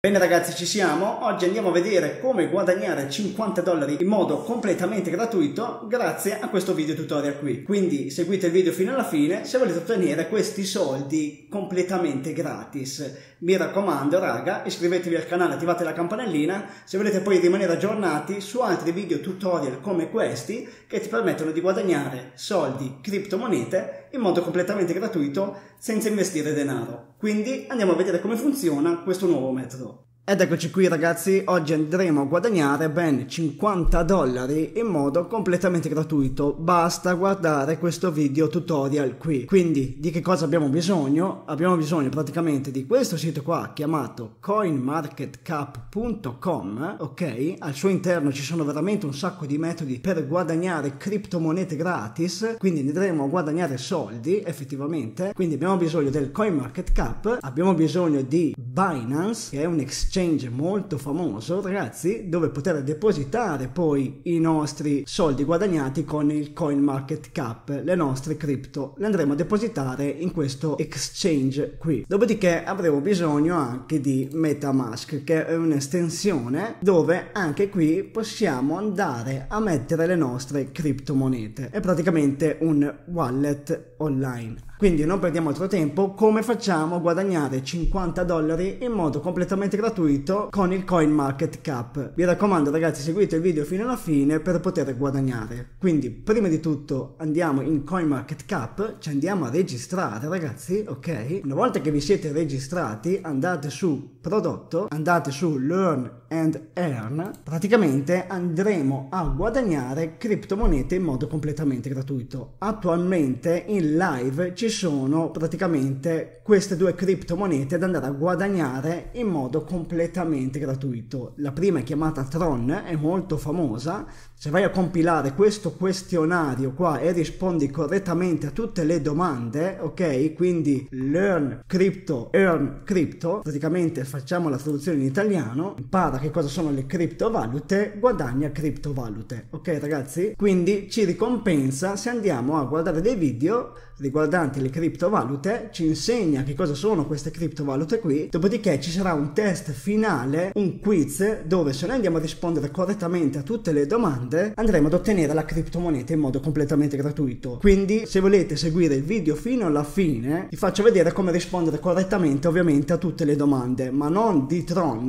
Bene ragazzi ci siamo, oggi andiamo a vedere come guadagnare 50 dollari in modo completamente gratuito grazie a questo video tutorial qui. Quindi seguite il video fino alla fine se volete ottenere questi soldi completamente gratis. Mi raccomando raga iscrivetevi al canale, attivate la campanellina se volete poi rimanere aggiornati su altri video tutorial come questi che ti permettono di guadagnare soldi, criptomonete in modo completamente gratuito senza investire denaro. Quindi andiamo a vedere come funziona questo nuovo metodo. Ed eccoci qui ragazzi, oggi andremo a guadagnare ben 50 dollari in modo completamente gratuito, basta guardare questo video tutorial qui. Quindi di che cosa abbiamo bisogno? Abbiamo bisogno praticamente di questo sito qua chiamato coinmarketcap.com, ok? Al suo interno ci sono veramente un sacco di metodi per guadagnare criptomonete gratis, quindi andremo a guadagnare soldi effettivamente, quindi abbiamo bisogno del coinmarketcap, abbiamo bisogno di Binance che è un exchange exchange molto famoso, ragazzi, dove poter depositare poi i nostri soldi guadagnati con il coin market cap, le nostre cripto. Le andremo a depositare in questo exchange qui. Dopodiché avremo bisogno anche di MetaMask, che è un'estensione dove anche qui possiamo andare a mettere le nostre criptomonete. È praticamente un wallet online. Quindi non perdiamo altro tempo, come facciamo a guadagnare 50 dollari in modo completamente gratuito con il CoinMarketCap? Vi raccomando ragazzi seguite il video fino alla fine per poter guadagnare. Quindi prima di tutto andiamo in CoinMarketCap, ci andiamo a registrare ragazzi, ok? Una volta che vi siete registrati andate su prodotto andate su Learn and Earn, praticamente andremo a guadagnare criptomonete in modo completamente gratuito. Attualmente in live ci sono praticamente queste due criptomonete da andare a guadagnare in modo completamente gratuito. La prima è chiamata Tron, è molto famosa. Se vai a compilare questo questionario qua e rispondi correttamente a tutte le domande, ok? Quindi learn crypto, earn crypto, praticamente fai facciamo la traduzione in italiano, impara che cosa sono le criptovalute, guadagna criptovalute. Ok ragazzi? Quindi ci ricompensa se andiamo a guardare dei video riguardante le criptovalute, ci insegna che cosa sono queste criptovalute qui, dopodiché ci sarà un test finale, un quiz, dove se noi andiamo a rispondere correttamente a tutte le domande andremo ad ottenere la criptomoneta in modo completamente gratuito. Quindi se volete seguire il video fino alla fine vi faccio vedere come rispondere correttamente ovviamente a tutte le domande, ma non di Tron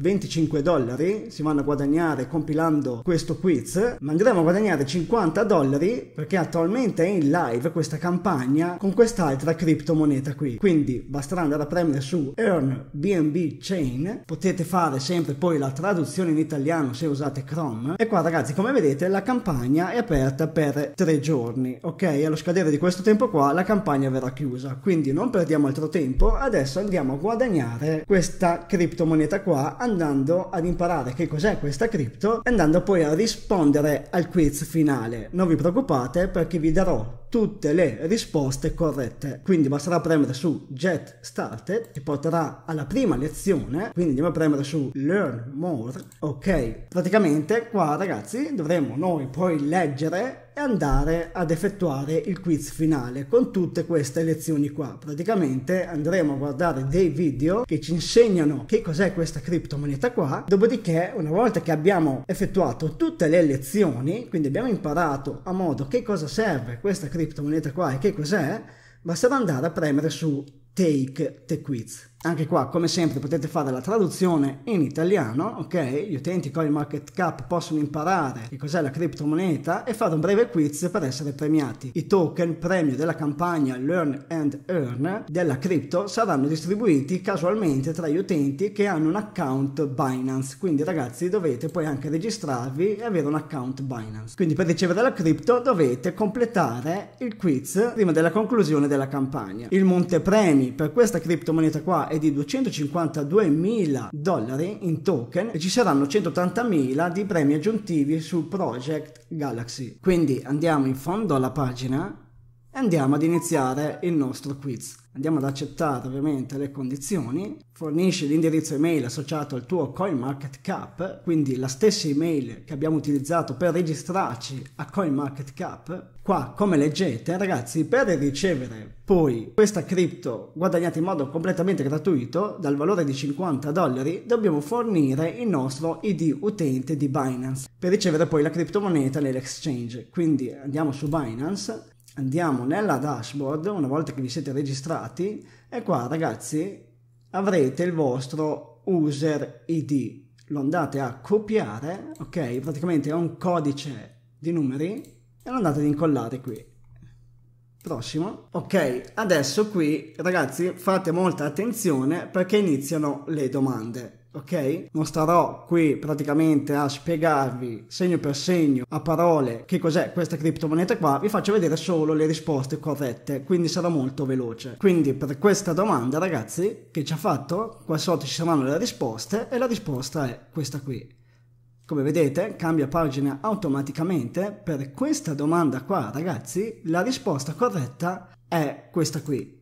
25 dollari si vanno a guadagnare compilando questo quiz, ma andremo a guadagnare 50 dollari perché attualmente è in live questa campagna con quest'altra criptomoneta qui. Quindi basterà andare a premere su Earn BNB Chain, potete fare sempre poi la traduzione in italiano se usate Chrome e qua ragazzi come vedete la campagna è aperta per tre giorni, ok? Allo scadere di questo tempo qua la campagna verrà chiusa, quindi non perdiamo altro tempo, adesso andiamo a guadagnare questa criptomoneta qua andando ad imparare che cos'è questa cripto e andando poi a rispondere al quiz finale. Non vi preoccupate perché vi darò tutte le risposte corrette. Quindi basterà premere su Get Started che porterà alla prima lezione. Quindi andiamo a premere su Learn More. Ok, praticamente qua ragazzi dovremo noi poi leggere e andare ad effettuare il quiz finale con tutte queste lezioni qua. Praticamente andremo a guardare dei video che ci insegnano che cos'è questa criptomoneta qua, dopodiché una volta che abbiamo effettuato tutte le lezioni, quindi abbiamo imparato a modo che cosa serve questa criptomoneta qua e che cos'è, basterà andare a premere su Take the Quiz. Anche qua, come sempre, potete fare la traduzione in italiano, ok? Gli utenti con il market cap possono imparare che cos'è la criptomoneta e fare un breve quiz per essere premiati. I token premio della campagna Learn and Earn della cripto saranno distribuiti casualmente tra gli utenti che hanno un account Binance, quindi ragazzi dovete poi anche registrarvi e avere un account Binance. Quindi per ricevere la cripto dovete completare il quiz prima della conclusione della campagna. Il montepremi per questa criptomoneta qua somma è di 252.000 dollari in token e ci saranno 180.000 di premi aggiuntivi sul Project Galaxy. Quindi andiamo in fondo alla pagina andiamo ad iniziare il nostro quiz. Andiamo ad accettare ovviamente le condizioni, fornisci l'indirizzo email associato al tuo CoinMarketCap, quindi la stessa email che abbiamo utilizzato per registrarci a CoinMarketCap. Qua, come leggete, ragazzi, per ricevere poi questa cripto guadagnata in modo completamente gratuito, dal valore di 50 dollari, dobbiamo fornire il nostro ID utente di Binance per ricevere poi la criptomoneta nell'exchange. Quindi andiamo su Binance andiamo nella dashboard una volta che vi siete registrati e qua ragazzi avrete il vostro user id lo andate a copiare ok praticamente è un codice di numeri e lo andate ad incollare qui prossimo ok adesso qui ragazzi fate molta attenzione perché iniziano le domande ok? Non starò qui praticamente a spiegarvi segno per segno a parole che cos'è questa criptomoneta qua, vi faccio vedere solo le risposte corrette, quindi sarà molto veloce. Quindi per questa domanda ragazzi che ci ha fatto, qua sotto ci saranno le risposte e la risposta è questa qui. Come vedete cambia pagina automaticamente, per questa domanda qua ragazzi la risposta corretta è questa qui.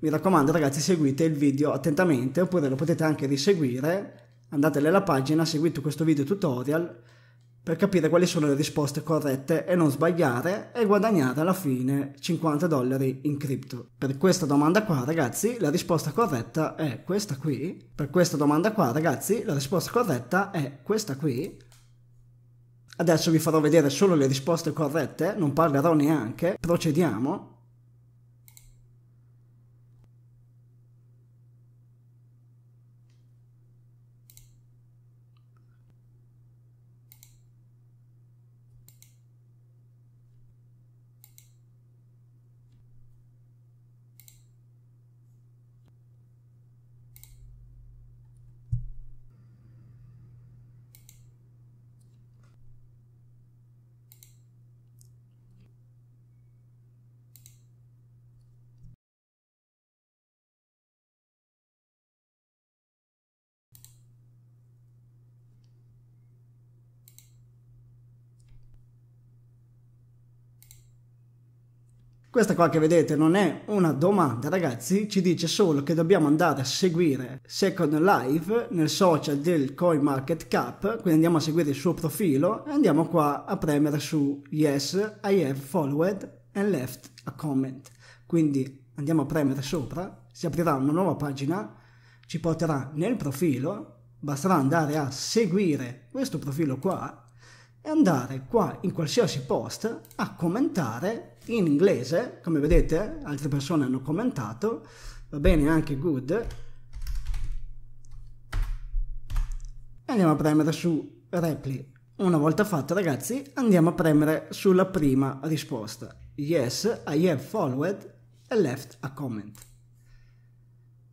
Mi raccomando ragazzi seguite il video attentamente oppure lo potete anche riseguire, andate nella pagina, seguite questo video tutorial per capire quali sono le risposte corrette e non sbagliare e guadagnare alla fine 50 dollari in cripto. Per questa domanda qua ragazzi la risposta corretta è questa qui, per questa domanda qua ragazzi la risposta corretta è questa qui. Adesso vi farò vedere solo le risposte corrette, non parlerò neanche, procediamo. Questa qua che vedete non è una domanda ragazzi, ci dice solo che dobbiamo andare a seguire Second Life nel social del CoinMarketCap, quindi andiamo a seguire il suo profilo e andiamo qua a premere su Yes, I have followed and left a comment. Quindi andiamo a premere sopra, si aprirà una nuova pagina, ci porterà nel profilo, basterà andare a seguire questo profilo qua e andare qua in qualsiasi post a commentare in inglese, come vedete altre persone hanno commentato, va bene anche good. Andiamo a premere su reply. Una volta fatto ragazzi andiamo a premere sulla prima risposta. Yes, I have followed and left a comment.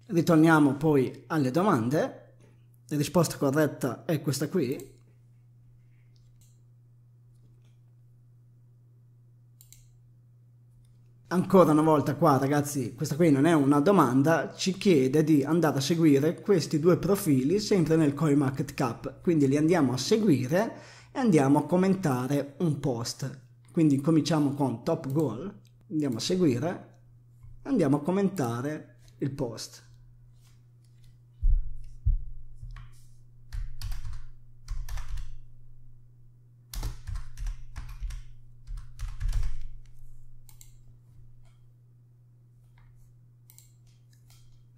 Ritorniamo poi alle domande. La risposta corretta è questa qui. Ancora una volta qua ragazzi, questa qui non è una domanda, ci chiede di andare a seguire questi due profili sempre nel CoinMarketCap, quindi li andiamo a seguire e andiamo a commentare un post. Quindi cominciamo con Top Goal, andiamo a seguire, andiamo a commentare il post.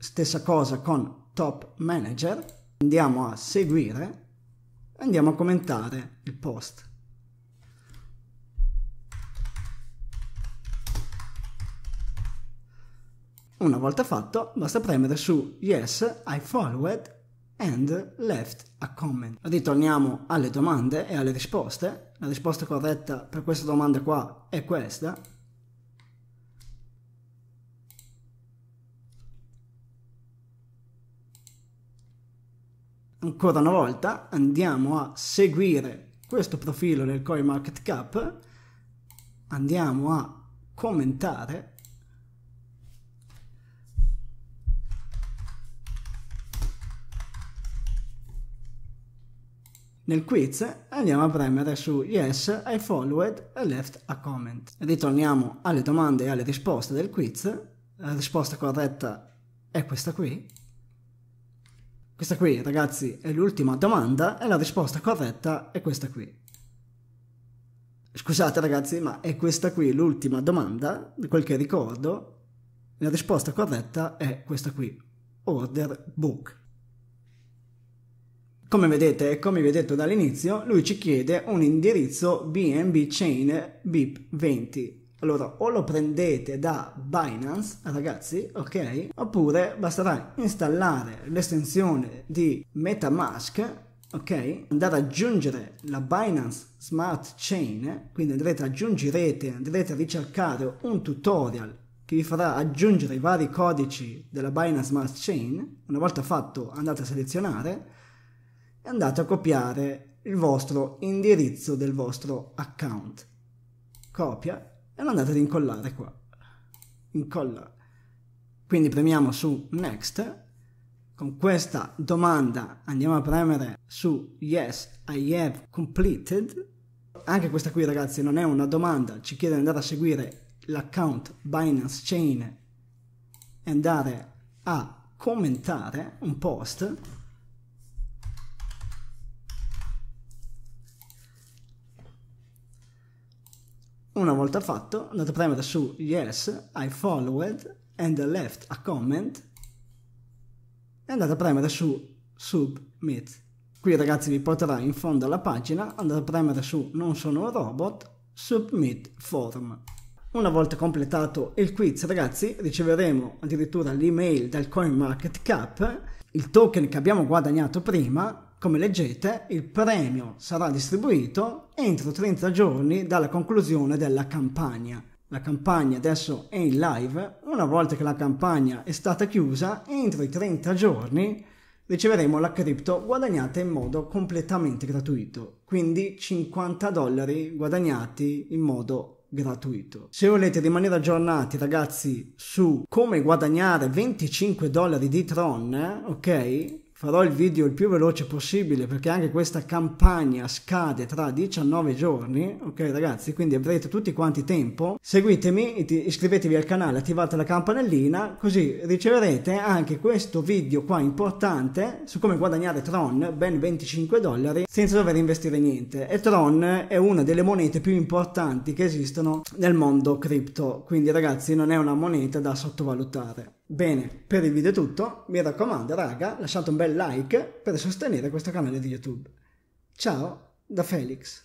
Stessa cosa con Top Manager. Andiamo a seguire andiamo a commentare il post. Una volta fatto, basta premere su Yes, I followed and left a comment. Ritorniamo alle domande e alle risposte. La risposta corretta per questa domanda qua è questa. ancora una volta andiamo a seguire questo profilo del CoinMarketCap, andiamo a commentare Nel quiz andiamo a premere su Yes, I followed e left a comment. Ritorniamo alle domande e alle risposte del quiz. La risposta corretta è questa qui. Questa qui, ragazzi, è l'ultima domanda e la risposta corretta è questa qui. Scusate ragazzi, ma è questa qui l'ultima domanda, di quel che ricordo. La risposta corretta è questa qui, order book. Come vedete e come vi ho detto dall'inizio, lui ci chiede un indirizzo BNB chain BIP20. Allora, o lo prendete da Binance, ragazzi, ok? Oppure basterà installare l'estensione di MetaMask ok? Andare ad aggiungere la Binance Smart Chain, quindi andrete aggiungirete, andrete a ricercare un tutorial che vi farà aggiungere i vari codici della Binance Smart Chain. Una volta fatto andate a selezionare e andate a copiare il vostro indirizzo del vostro account. Copia e lo andate ad incollare qua. Incolla. Quindi premiamo su Next. Con questa domanda andiamo a premere su Yes, I have completed. Anche questa qui ragazzi non è una domanda, ci chiede di andare a seguire l'account Binance Chain e andare a commentare un post Una volta fatto, andate a premere su Yes, I followed and left a comment e andate a premere su Submit. Qui ragazzi vi porterà in fondo alla pagina, andate a premere su Non sono un robot, Submit form. Una volta completato il quiz ragazzi riceveremo addirittura l'email dal CoinMarketCap, il token che abbiamo guadagnato prima come leggete, il premio sarà distribuito entro 30 giorni dalla conclusione della campagna. La campagna adesso è in live, una volta che la campagna è stata chiusa, entro i 30 giorni riceveremo la cripto guadagnata in modo completamente gratuito, quindi 50 dollari guadagnati in modo gratuito. Se volete rimanere aggiornati ragazzi su come guadagnare 25 dollari di Tron, ok? farò il video il più veloce possibile perché anche questa campagna scade tra 19 giorni ok ragazzi quindi avrete tutti quanti tempo seguitemi iscrivetevi al canale attivate la campanellina così riceverete anche questo video qua importante su come guadagnare Tron ben 25 dollari senza dover investire niente e Tron è una delle monete più importanti che esistono nel mondo cripto quindi ragazzi non è una moneta da sottovalutare Bene, per il video è tutto, mi raccomando raga, lasciate un bel like per sostenere questo canale di YouTube. Ciao da Felix.